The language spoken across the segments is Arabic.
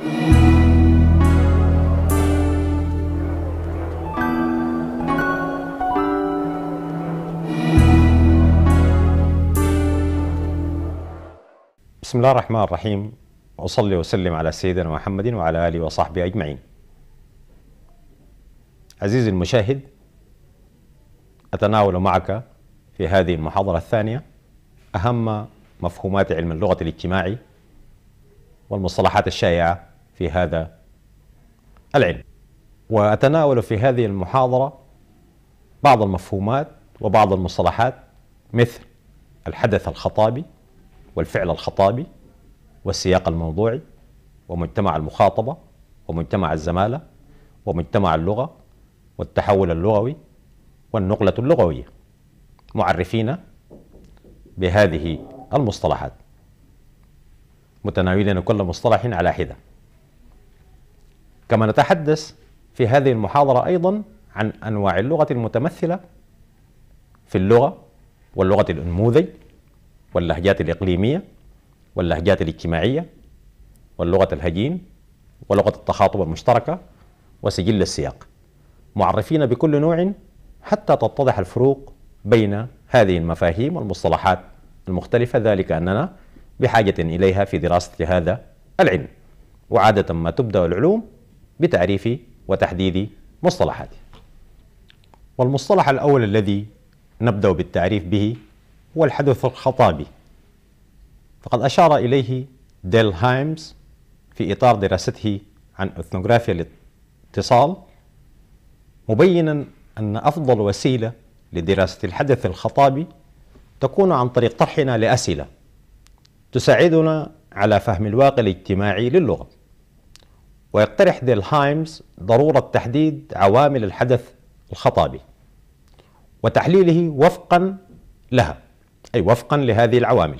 بسم الله الرحمن الرحيم وصلي وسلم على سيدنا محمد وعلى آله وصحبه أجمعين عزيزي المشاهد أتناول معك في هذه المحاضرة الثانية أهم مفهومات علم اللغة الاجتماعي والمصطلحات الشائعة في هذا العلم وأتناول في هذه المحاضرة بعض المفهومات وبعض المصطلحات مثل الحدث الخطابي والفعل الخطابي والسياق الموضوعي ومجتمع المخاطبة ومجتمع الزمالة ومجتمع اللغة والتحول اللغوي والنقلة اللغوية معرفين بهذه المصطلحات متناولين كل مصطلح على حده كما نتحدث في هذه المحاضرة أيضا عن أنواع اللغة المتمثلة في اللغة واللغة الأنموذج واللهجات الإقليمية واللهجات الاجتماعية واللغة الهجين ولغة التخاطب المشتركة وسجل السياق معرفين بكل نوع حتى تتضح الفروق بين هذه المفاهيم والمصطلحات المختلفة ذلك أننا بحاجة إليها في دراسة هذا العلم وعادة ما تبدأ العلوم بتعريف وتحديد مصطلحاته والمصطلح الأول الذي نبدأ بالتعريف به هو الحدث الخطابي فقد أشار إليه ديل هايمز في إطار دراسته عن أثنوغرافيا الاتصال مبينا أن أفضل وسيلة لدراسة الحدث الخطابي تكون عن طريق طرحنا لأسئلة تساعدنا على فهم الواقع الاجتماعي للغة ويقترح هايمز ضرورة تحديد عوامل الحدث الخطابي وتحليله وفقا لها أي وفقا لهذه العوامل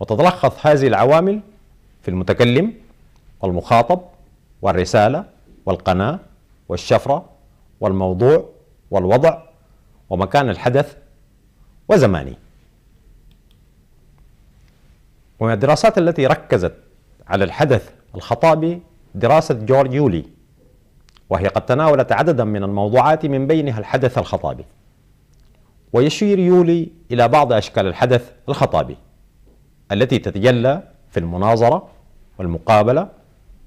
وتتلخص هذه العوامل في المتكلم والمخاطب والرسالة والقناة والشفرة والموضوع والوضع ومكان الحدث وزمانه ومن الدراسات التي ركزت على الحدث الخطابي دراسة جورج يولي وهي قد تناولت عددا من الموضوعات من بينها الحدث الخطابي ويشير يولي إلى بعض أشكال الحدث الخطابي التي تتجلى في المناظرة والمقابلة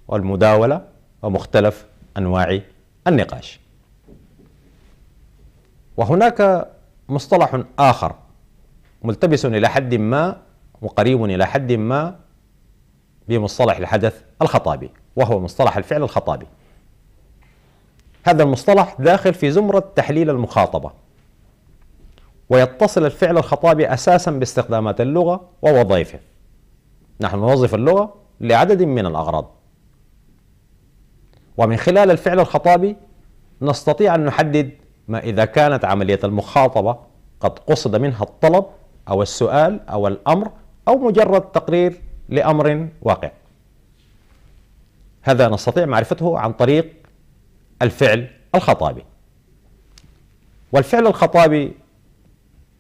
والمداولة ومختلف أنواع النقاش وهناك مصطلح آخر ملتبس إلى حد ما وقريب إلى حد ما بمصطلح الحدث الخطابي وهو مصطلح الفعل الخطابي هذا المصطلح داخل في زمرة تحليل المخاطبة ويتصل الفعل الخطابي أساسا باستخدامات اللغة ووظائفه نحن نوظف اللغة لعدد من الأغراض ومن خلال الفعل الخطابي نستطيع أن نحدد ما إذا كانت عملية المخاطبة قد قصد منها الطلب أو السؤال أو الأمر أو مجرد تقرير لامر واقع. هذا نستطيع معرفته عن طريق الفعل الخطابي. والفعل الخطابي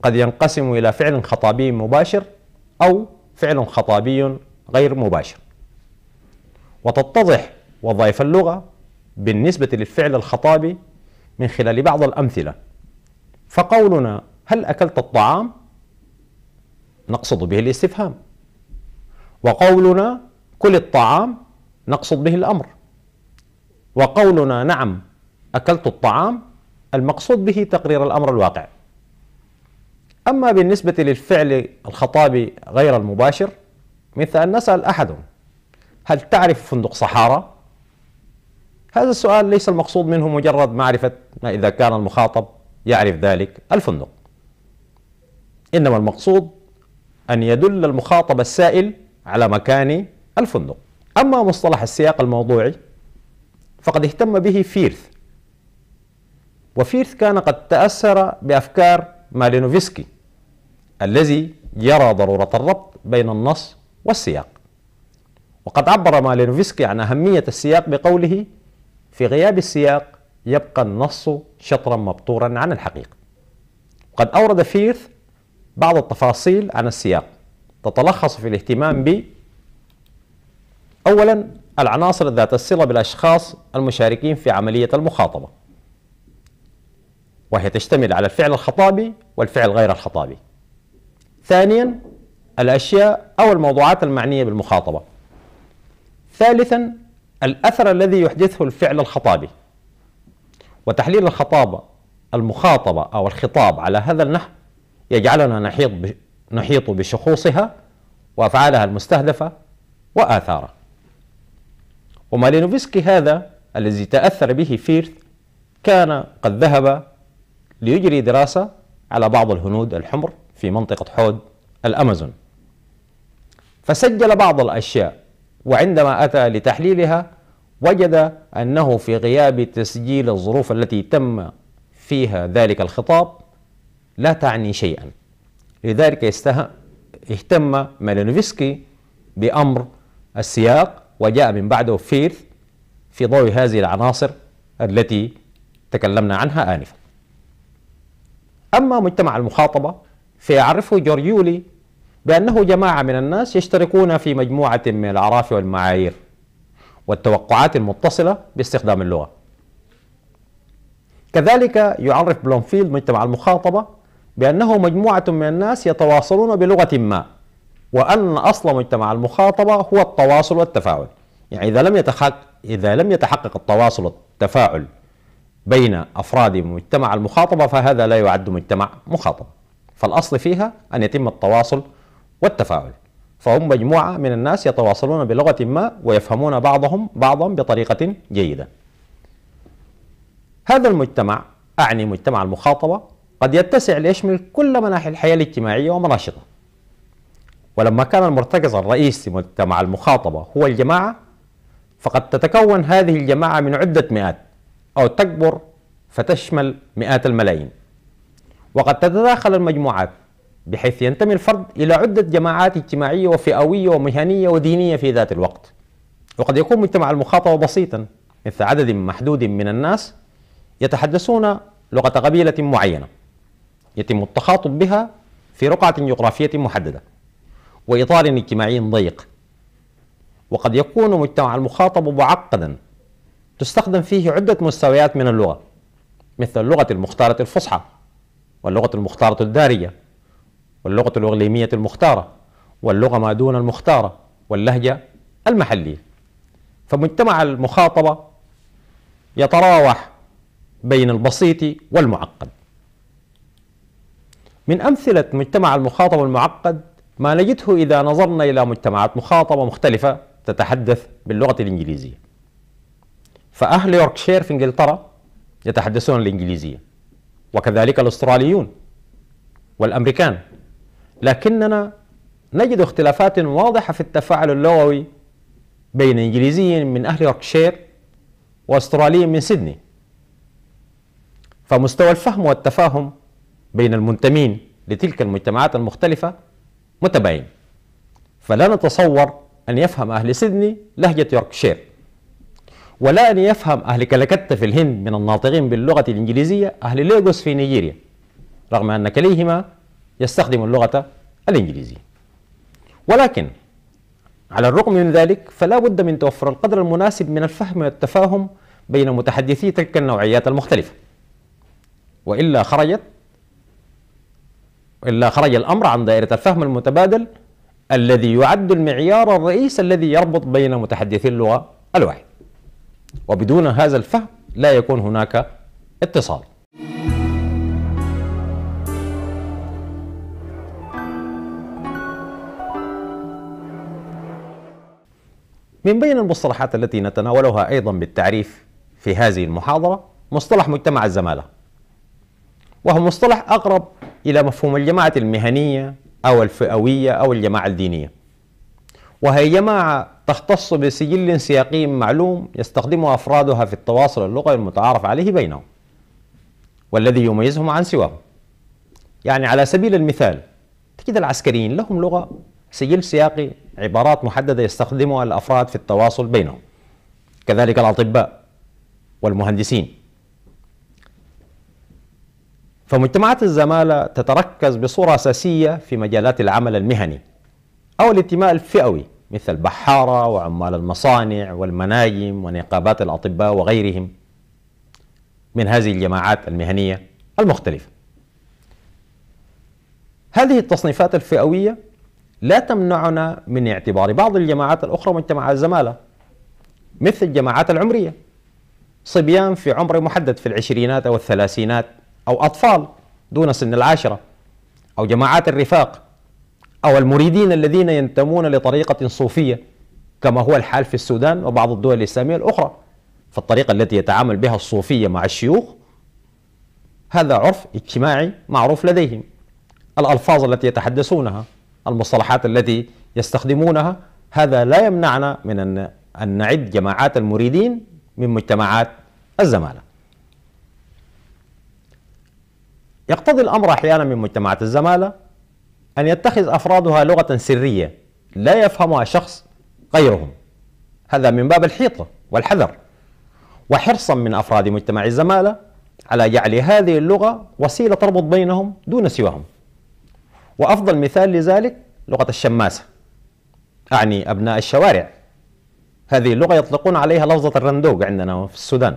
قد ينقسم الى فعل خطابي مباشر او فعل خطابي غير مباشر. وتتضح وظائف اللغه بالنسبه للفعل الخطابي من خلال بعض الامثله. فقولنا هل اكلت الطعام؟ نقصد به الاستفهام وقولنا كل الطعام نقصد به الامر وقولنا نعم اكلت الطعام المقصود به تقرير الامر الواقع اما بالنسبه للفعل الخطابي غير المباشر مثل ان نسال احد هل تعرف فندق صحارى هذا السؤال ليس المقصود منه مجرد معرفه ما اذا كان المخاطب يعرف ذلك الفندق انما المقصود ان يدل المخاطب السائل على مكان الفندق أما مصطلح السياق الموضوعي فقد اهتم به فيرث وفيرث كان قد تأثر بأفكار مالينوفسكي الذي يرى ضرورة الربط بين النص والسياق وقد عبر مالينوفسكي عن أهمية السياق بقوله في غياب السياق يبقى النص شطرا مبطورا عن الحقيقة وقد أورد فيرث بعض التفاصيل عن السياق تتلخص في الاهتمام ب أولا العناصر ذات الصلة بالأشخاص المشاركين في عملية المخاطبة وهي تشتمل على الفعل الخطابي والفعل غير الخطابي ثانيا الأشياء أو الموضوعات المعنية بالمخاطبة ثالثا الأثر الذي يحدثه الفعل الخطابي وتحليل الخطابة المخاطبة أو الخطاب على هذا النحو يجعلنا نحيط نحيط بشخوصها وافعالها المستهدفه واثاره. ومالينوفسكي هذا الذي تاثر به فيرث كان قد ذهب ليجري دراسه على بعض الهنود الحمر في منطقه حوض الامازون. فسجل بعض الاشياء وعندما اتى لتحليلها وجد انه في غياب تسجيل الظروف التي تم فيها ذلك الخطاب لا تعني شيئا لذلك اهتم ميلينوفسكي بأمر السياق وجاء من بعده فيرث في ضوء هذه العناصر التي تكلمنا عنها آنفا أما مجتمع المخاطبة فيعرفه جورجيولي بأنه جماعة من الناس يشتركون في مجموعة من العراف والمعايير والتوقعات المتصلة باستخدام اللغة كذلك يعرف بلومفيلد مجتمع المخاطبة بأنه مجموعة من الناس يتواصلون بلغة ما وأن أصل مجتمع المخاطبة هو التواصل والتفاعل يعني إذا لم يتحقق إذا لم يتحقق التواصل والتفاعل بين أفراد مجتمع المخاطبة فهذا لا يعد مجتمع مخاطب فالأصل فيها أن يتم التواصل والتفاعل فهم مجموعة من الناس يتواصلون بلغة ما ويفهمون بعضهم بعضا بطريقة جيدة هذا المجتمع أعني مجتمع المخاطبة قد يتسع ليشمل كل مناحي الحياة الاجتماعية ومناشطها ولما كان المرتكز الرئيسي لمجتمع المخاطبة هو الجماعة فقد تتكون هذه الجماعة من عدة مئات أو تكبر فتشمل مئات الملايين وقد تتداخل المجموعات بحيث ينتمي الفرد إلى عدة جماعات اجتماعية وفئوية ومهنية ودينية في ذات الوقت وقد يكون مجتمع المخاطبة بسيطا مثل عدد محدود من الناس يتحدثون لغة قبيلة معينة يتم التخاطب بها في رقعة جغرافية محددة وإطار اجتماعي ضيق وقد يكون مجتمع المخاطب معقدا تستخدم فيه عدة مستويات من اللغة مثل اللغة المختارة الفصحى واللغة المختارة الدارجة واللغة الإقليمية المختارة واللغة ما دون المختارة واللهجة المحلية فمجتمع المخاطبة يتراوح بين البسيط والمعقد من أمثلة مجتمع المخاطبة المعقد ما نجده إذا نظرنا إلى مجتمعات مخاطبة مختلفة تتحدث باللغة الإنجليزية فأهل يوركشير في إنجلترا يتحدثون الإنجليزية وكذلك الأستراليون والأمريكان لكننا نجد اختلافات واضحة في التفاعل اللغوي بين إنجليزي من أهل يوركشير وأسترالي من سيدني فمستوى الفهم والتفاهم بين المنتمين لتلك المجتمعات المختلفة متباين فلا نتصور أن يفهم أهل سيدني لهجة يوركشير ولا أن يفهم أهل كلكتة في الهند من الناطقين باللغة الإنجليزية أهل ليغوس في نيجيريا رغم أن كليهما يستخدم اللغة الإنجليزية ولكن على الرغم من ذلك فلا بد من توفر القدر المناسب من الفهم والتفاهم بين متحدثي تلك النوعيات المختلفة وإلا خرجت إلا خرج الأمر عن دائرة الفهم المتبادل الذي يعد المعيار الرئيس الذي يربط بين متحدثي اللغة الواحد وبدون هذا الفهم لا يكون هناك اتصال من بين المصطلحات التي نتناولها أيضا بالتعريف في هذه المحاضرة مصطلح مجتمع الزمالة وهو مصطلح أقرب إلى مفهوم الجماعة المهنية أو الفئوية أو الجماعة الدينية وهي جماعة تختص بسجل سياقي معلوم يستخدمه أفرادها في التواصل اللغوي المتعارف عليه بينهم والذي يميزهم عن سواهم يعني على سبيل المثال تجد العسكريين لهم لغة سجل سياقي عبارات محددة يستخدمها الأفراد في التواصل بينهم كذلك الأطباء والمهندسين فمجتمعات الزمالة تتركز بصورة أساسية في مجالات العمل المهني أو الانتماء الفئوي مثل بحارة وعمال المصانع والمناجم ونقابات الأطباء وغيرهم من هذه الجماعات المهنية المختلفة هذه التصنيفات الفئوية لا تمنعنا من اعتبار بعض الجماعات الأخرى مجتمع الزمالة مثل الجماعات العمرية صبيان في عمر محدد في العشرينات أو الثلاثينات أو أطفال دون سن العاشرة أو جماعات الرفاق أو المريدين الذين ينتمون لطريقة صوفية كما هو الحال في السودان وبعض الدول الإسلامية الأخرى فالطريقة التي يتعامل بها الصوفية مع الشيوخ هذا عرف اجتماعي معروف لديهم الألفاظ التي يتحدثونها المصطلحات التي يستخدمونها هذا لا يمنعنا من أن نعد جماعات المريدين من مجتمعات الزمالة يقتضي الأمر أحيانا من مجتمعات الزمالة أن يتخذ أفرادها لغة سرية لا يفهمها شخص غيرهم هذا من باب الحيطة والحذر وحرصا من أفراد مجتمع الزمالة على جعل هذه اللغة وسيلة تربط بينهم دون سواهم وأفضل مثال لذلك لغة الشماسة أعني أبناء الشوارع هذه اللغة يطلقون عليها لفظة الرندوق عندنا في السودان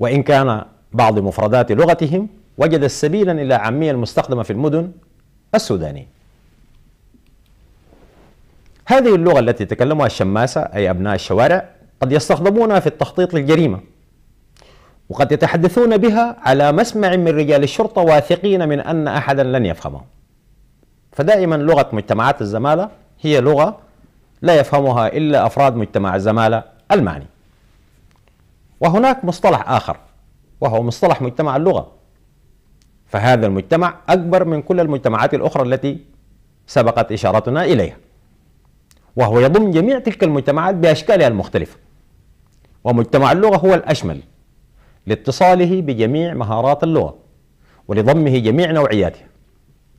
وإن كان بعض مفردات لغتهم وجد سبيلا إلى عامية المستخدمة في المدن السودانية هذه اللغة التي تكلمها الشماسة أي أبناء الشوارع قد يستخدمونها في التخطيط للجريمة وقد يتحدثون بها على مسمع من رجال الشرطة واثقين من أن أحدا لن يفهمه فدائما لغة مجتمعات الزمالة هي لغة لا يفهمها إلا أفراد مجتمع الزمالة المعني وهناك مصطلح آخر وهو مصطلح مجتمع اللغة فهذا المجتمع أكبر من كل المجتمعات الأخرى التي سبقت إشارتنا إليها وهو يضم جميع تلك المجتمعات بأشكالها المختلفة ومجتمع اللغة هو الأشمل لاتصاله بجميع مهارات اللغة ولضمه جميع نوعياتها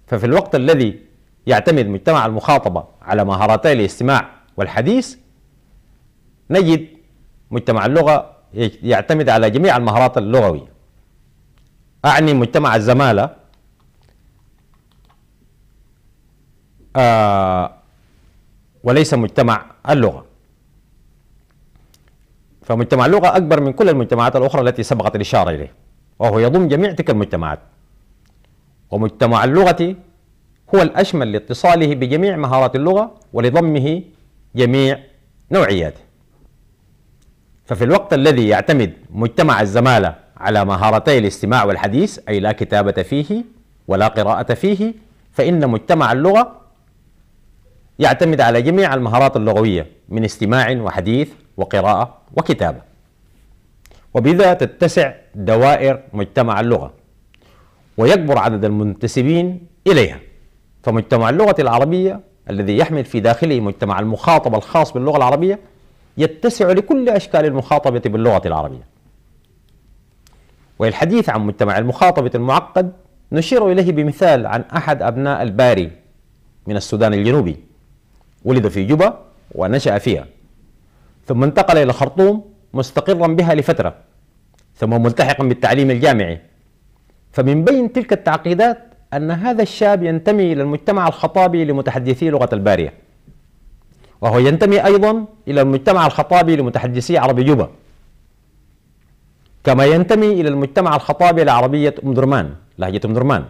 ففي الوقت الذي يعتمد مجتمع المخاطبة على مهاراتي الاستماع والحديث نجد مجتمع اللغة يعتمد على جميع المهارات اللغوية أعني مجتمع الزمالة آه وليس مجتمع اللغة فمجتمع اللغة أكبر من كل المجتمعات الأخرى التي سبقت الإشارة إليه وهو يضم جميع تلك المجتمعات ومجتمع اللغة هو الأشمل لاتصاله بجميع مهارات اللغة ولضمه جميع نوعياته ففي الوقت الذي يعتمد مجتمع الزمالة على مهارتي الاستماع والحديث أي لا كتابة فيه ولا قراءة فيه فإن مجتمع اللغة يعتمد على جميع المهارات اللغوية من استماع وحديث وقراءة وكتابة وبذا تتسع دوائر مجتمع اللغة ويكبر عدد المنتسبين إليها فمجتمع اللغة العربية الذي يحمل في داخله مجتمع المخاطبة الخاص باللغة العربية يتسع لكل أشكال المخاطبة باللغة العربية وللحديث عن مجتمع المخاطبة المعقد نشير إليه بمثال عن أحد أبناء الباري من السودان الجنوبي ولد في جوبا ونشأ فيها ثم انتقل إلى خرطوم مستقرا بها لفترة ثم ملتحقا بالتعليم الجامعي فمن بين تلك التعقيدات أن هذا الشاب ينتمي إلى المجتمع الخطابي لمتحدثي لغة البارية وهو ينتمي أيضا إلى المجتمع الخطابي لمتحدثي عرب جوبا كما ينتمي إلى المجتمع الخطابي العربية أم درمان لهجة أم درمان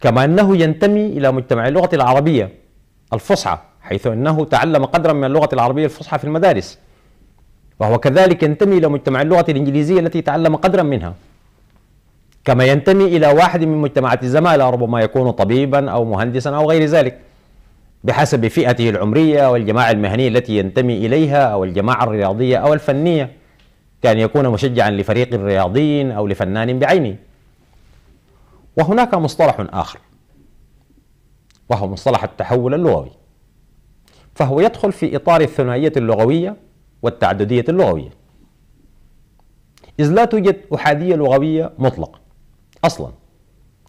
كما أنه ينتمي إلى مجتمع اللغة العربية الفصحى حيث أنه تعلم قدرا من اللغة العربية الفصحى في المدارس وهو كذلك ينتمي إلى مجتمع اللغة الإنجليزية التي تعلم قدرا منها كما ينتمي إلى واحد من مجتمعات الزمالة ربما يكون طبيبا أو مهندسا أو غير ذلك بحسب فئته العمرية والجماعة المهنية التي ينتمي إليها أو الجماعة الرياضية أو الفنية كأن يكون مشجعا لفريق رياضيين أو لفنان بعينه وهناك مصطلح آخر وهو مصطلح التحول اللغوي فهو يدخل في إطار الثنائية اللغوية والتعددية اللغوية إذ لا توجد أحادية لغوية مطلقة أصلا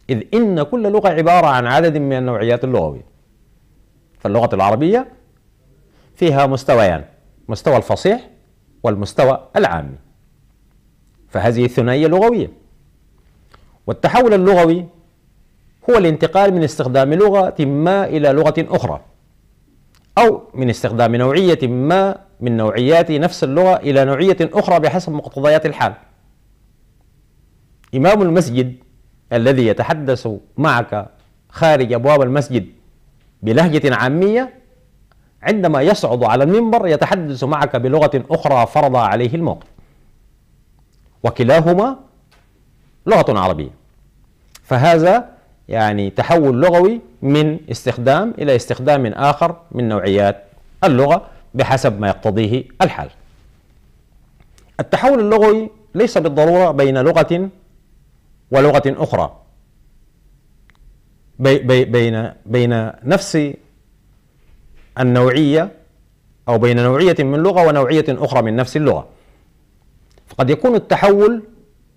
إذ إن كل لغة عبارة عن عدد من النوعيات اللغوية فاللغة العربية فيها مستويان مستوى الفصيح والمستوى العامي فهذه الثنائية لغوية والتحول اللغوي هو الانتقال من استخدام لغة ما إلى لغة أخرى أو من استخدام نوعية ما من نوعيات نفس اللغة إلى نوعية أخرى بحسب مقتضيات الحال إمام المسجد الذي يتحدث معك خارج أبواب المسجد بلهجة عامية عندما يصعد على المنبر يتحدث معك بلغة أخرى فرض عليه الموقف وكلاهما لغة عربية فهذا يعني تحول لغوي من استخدام إلى استخدام آخر من نوعيات اللغة بحسب ما يقتضيه الحال التحول اللغوي ليس بالضرورة بين لغة ولغة أخرى بي بي بين بين نفس النوعية أو بين نوعية من لغة ونوعية أخرى من نفس اللغة فقد يكون التحول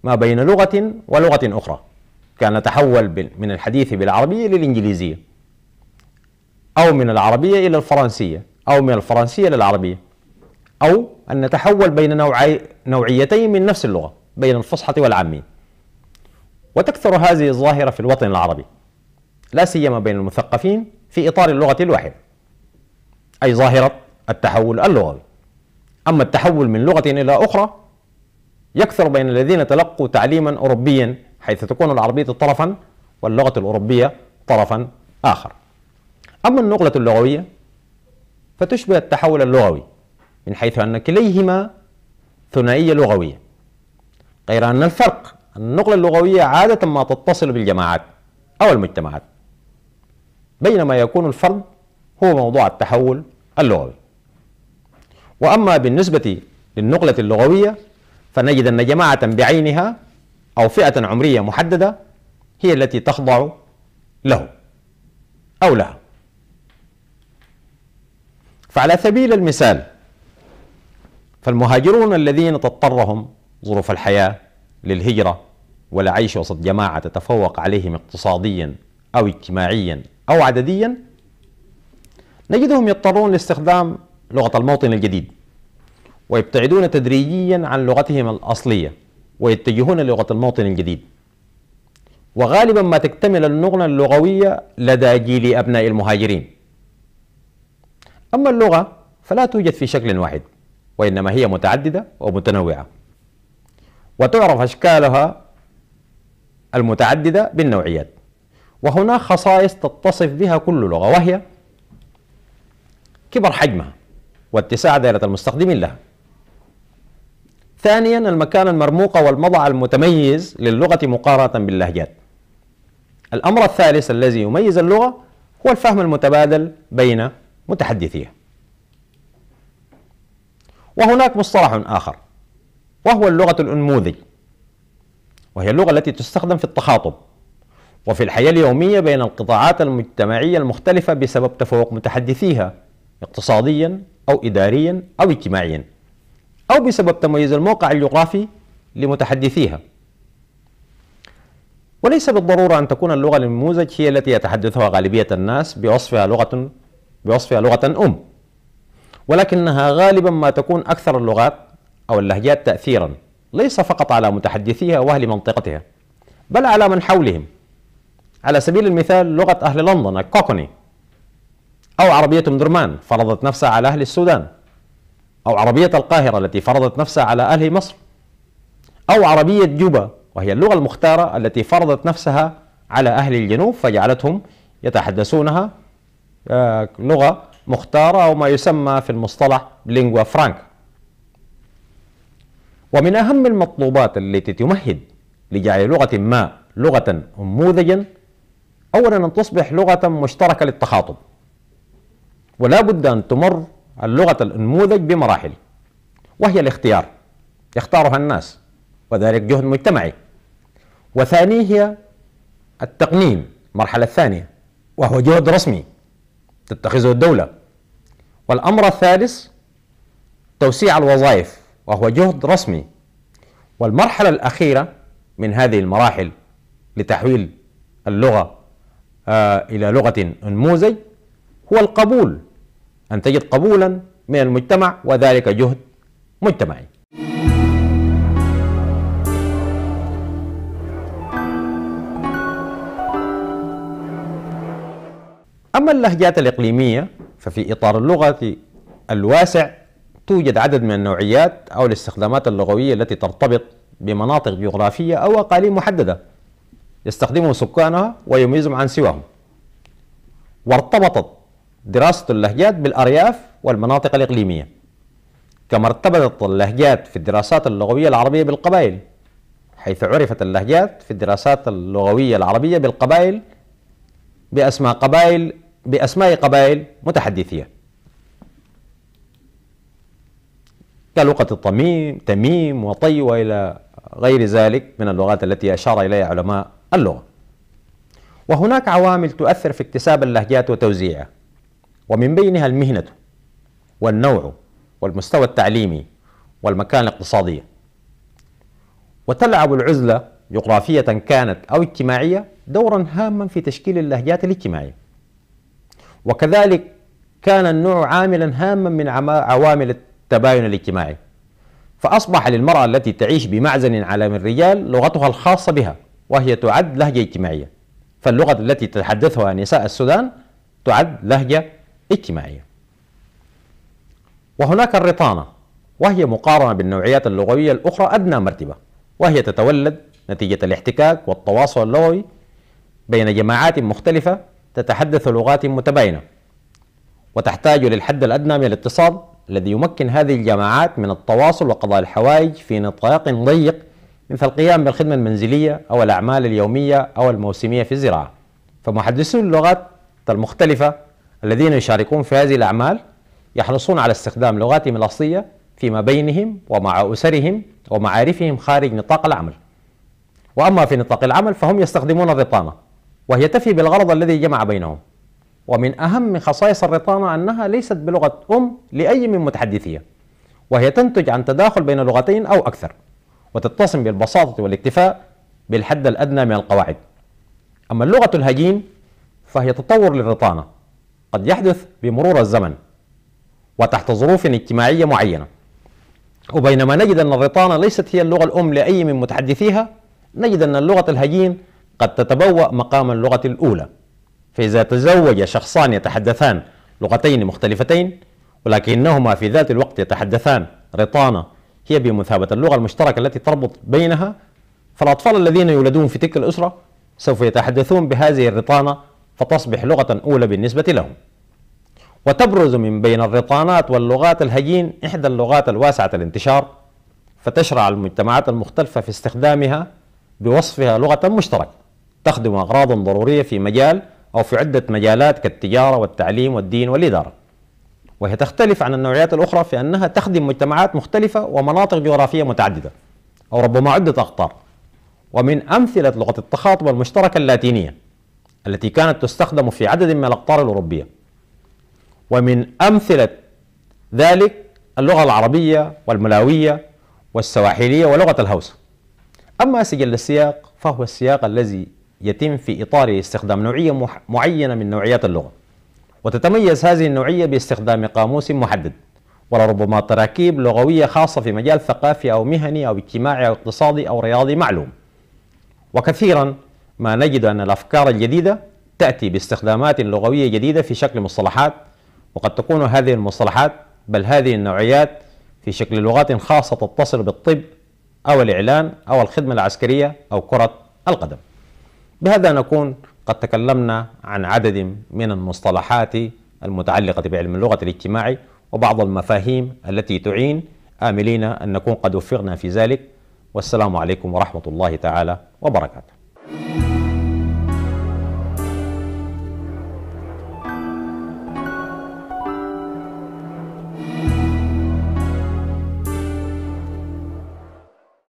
ما بين لغة ولغة أخرى كان تحول من الحديث بالعربية للإنجليزية أو من العربية إلى الفرنسية أو من الفرنسية للعربية أو أن نتحول بين نوعي نوعيتين من نفس اللغة بين الفصحى والعامية وتكثر هذه الظاهرة في الوطن العربي لا سيما بين المثقفين في إطار اللغة الواحدة أي ظاهرة التحول اللغوي أما التحول من لغة إلى أخرى يكثر بين الذين تلقوا تعليما أوروبيا حيث تكون العربية طرفا واللغة الأوروبية طرفا آخر أما النقلة اللغوية فتشبه التحول اللغوي من حيث أن كليهما ثنائية لغوية غير أن الفرق النقلة اللغوية عادة ما تتصل بالجماعات أو المجتمعات بينما يكون الفرد هو موضوع التحول اللغوي وأما بالنسبة للنقلة اللغوية فنجد أن جماعة بعينها أو فئة عمرية محددة هي التي تخضع له أو لها فعلى سبيل المثال فالمهاجرون الذين تضطرهم ظروف الحياة للهجرة والعيش وسط جماعة تتفوق عليهم اقتصاديا أو اجتماعيا أو عدديا نجدهم يضطرون لاستخدام لغة الموطن الجديد ويبتعدون تدريجيا عن لغتهم الأصلية ويتجهون لغة الموطن الجديد وغالبا ما تكتمل النغنة اللغوية لدى جيل أبناء المهاجرين أما اللغة فلا توجد في شكل واحد وإنما هي متعددة ومتنوعة وتعرف أشكالها المتعددة بالنوعيات وهناك خصائص تتصف بها كل لغة وهي كبر حجمها واتساع دائرة المستخدمين لها ثانيا المكان المرموقة والمضع المتميز للغة مقارنة باللهجات الأمر الثالث الذي يميز اللغة هو الفهم المتبادل بين متحدثيها وهناك مصطلح آخر وهو اللغة الأنموذج وهي اللغة التي تستخدم في التخاطب وفي الحياة اليومية بين القطاعات المجتمعية المختلفة بسبب تفوق متحدثيها اقتصاديا أو إداريا أو اجتماعيا أو بسبب تميز الموقع الجغرافي لمتحدثيها وليس بالضرورة أن تكون اللغة النموذج هي التي يتحدثها غالبية الناس بوصفها لغة بوصفها لغة أم ولكنها غالبا ما تكون أكثر اللغات أو اللهجات تأثيرا ليس فقط على متحدثيها وأهل منطقتها بل على من حولهم على سبيل المثال لغة أهل لندن كوكوني أو عربية درمان فرضت نفسها على أهل السودان أو عربية القاهرة التي فرضت نفسها على أهل مصر أو عربية جوبا وهي اللغة المختارة التي فرضت نفسها على أهل الجنوب فجعلتهم يتحدثونها آه، لغة مختارة أو ما يسمى في المصطلح لينغوا فرانك ومن أهم المطلوبات التي تمهد لجعل لغة ما لغة أموذجا أولا أن تصبح لغة مشتركة للتخاطب ولا بد أن تمر اللغة الأنموذج بمراحل وهي الاختيار يختارها الناس وذلك جهد مجتمعي وثانيه التقنين المرحلة الثانية وهو جهد رسمي تتخذه الدولة والأمر الثالث توسيع الوظائف وهو جهد رسمي والمرحلة الأخيرة من هذه المراحل لتحويل اللغة آه إلى لغة نموذج هو القبول أن تجد قبولا من المجتمع وذلك جهد مجتمعي أما اللهجات الإقليمية ففي إطار اللغة الواسع توجد عدد من النوعيات أو الاستخدامات اللغوية التي ترتبط بمناطق جغرافية أو أقاليم محددة يستخدمه سكانها ويميزهم عن سواهم وارتبطت دراسة اللهجات بالأرياف والمناطق الإقليمية كما ارتبطت اللهجات في الدراسات اللغوية العربية بالقبائل حيث عرفت اللهجات في الدراسات اللغوية العربية بالقبائل بأسماء قبائل بأسماء قبائل متحدثية كلغة التميم تميم وطي وإلى غير ذلك من اللغات التي أشار إليها علماء اللغة وهناك عوامل تؤثر في اكتساب اللهجات وتوزيعها ومن بينها المهنة والنوع والمستوى التعليمي والمكان الاقتصادية وتلعب العزلة جغرافية كانت أو اجتماعية دورا هاما في تشكيل اللهجات الاجتماعية وكذلك كان النوع عاملا هاما من عوامل التباين الاجتماعي فأصبح للمرأة التي تعيش بمعزل على من الرجال لغتها الخاصة بها وهي تعد لهجة اجتماعية فاللغة التي تتحدثها نساء السودان تعد لهجة اجتماعية وهناك الرطانة وهي مقارنة بالنوعيات اللغوية الأخرى أدنى مرتبة وهي تتولد نتيجة الاحتكاك والتواصل اللغوي بين جماعات مختلفة تتحدث لغات متباينة وتحتاج للحد الأدنى من الاتصال الذي يمكن هذه الجماعات من التواصل وقضاء الحوائج في نطاق ضيق مثل القيام بالخدمة المنزلية أو الأعمال اليومية أو الموسمية في الزراعة فمحدثو اللغات المختلفة الذين يشاركون في هذه الأعمال يحرصون على استخدام لغاتهم الأصلية فيما بينهم ومع أسرهم ومعارفهم خارج نطاق العمل وأما في نطاق العمل فهم يستخدمون الرطانة وهي تفي بالغرض الذي جمع بينهم ومن أهم خصائص الرطانة أنها ليست بلغة أم لأي من متحدثيها وهي تنتج عن تداخل بين لغتين أو أكثر وتتصم بالبساطة والاكتفاء بالحد الأدنى من القواعد أما اللغة الهجين فهي تطور للرطانة قد يحدث بمرور الزمن وتحت ظروف اجتماعية معينة وبينما نجد أن الريطانة ليست هي اللغة الأم لأي من متحدثيها نجد أن اللغة الهجين قد تتبوأ مقام اللغة الأولى فإذا تزوج شخصان يتحدثان لغتين مختلفتين ولكنهما في ذات الوقت يتحدثان ريطانة هي بمثابة اللغة المشتركة التي تربط بينها فالأطفال الذين يولدون في تلك الأسرة سوف يتحدثون بهذه الريطانة فتصبح لغة أولى بالنسبة لهم وتبرز من بين الرطانات واللغات الهجين إحدى اللغات الواسعة الانتشار فتشرع المجتمعات المختلفة في استخدامها بوصفها لغة مشتركة تخدم أغراض ضرورية في مجال أو في عدة مجالات كالتجارة والتعليم والدين والإدارة وهي تختلف عن النوعيات الأخرى في أنها تخدم مجتمعات مختلفة ومناطق جغرافية متعددة أو ربما عدة أقطار ومن أمثلة لغة التخاطب المشتركة اللاتينية التي كانت تستخدم في عدد من الأقطار الأوروبية ومن أمثلة ذلك اللغة العربية والملاوية والسواحلية ولغة الهوسة أما سجل السياق فهو السياق الذي يتم في إطاره استخدام نوعية معينة من نوعيات اللغة وتتميز هذه النوعية باستخدام قاموس محدد ولربما تراكيب لغوية خاصة في مجال ثقافي أو مهني أو اجتماعي أو اقتصادي أو رياضي معلوم وكثيرا ما نجد أن الأفكار الجديدة تأتي باستخدامات لغوية جديدة في شكل مصطلحات وقد تكون هذه المصطلحات بل هذه النوعيات في شكل لغات خاصة تتصل بالطب أو الإعلان أو الخدمة العسكرية أو كرة القدم بهذا نكون قد تكلمنا عن عدد من المصطلحات المتعلقة بعلم اللغة الاجتماعي وبعض المفاهيم التي تعين آملين أن نكون قد وفقنا في ذلك والسلام عليكم ورحمة الله تعالى وبركاته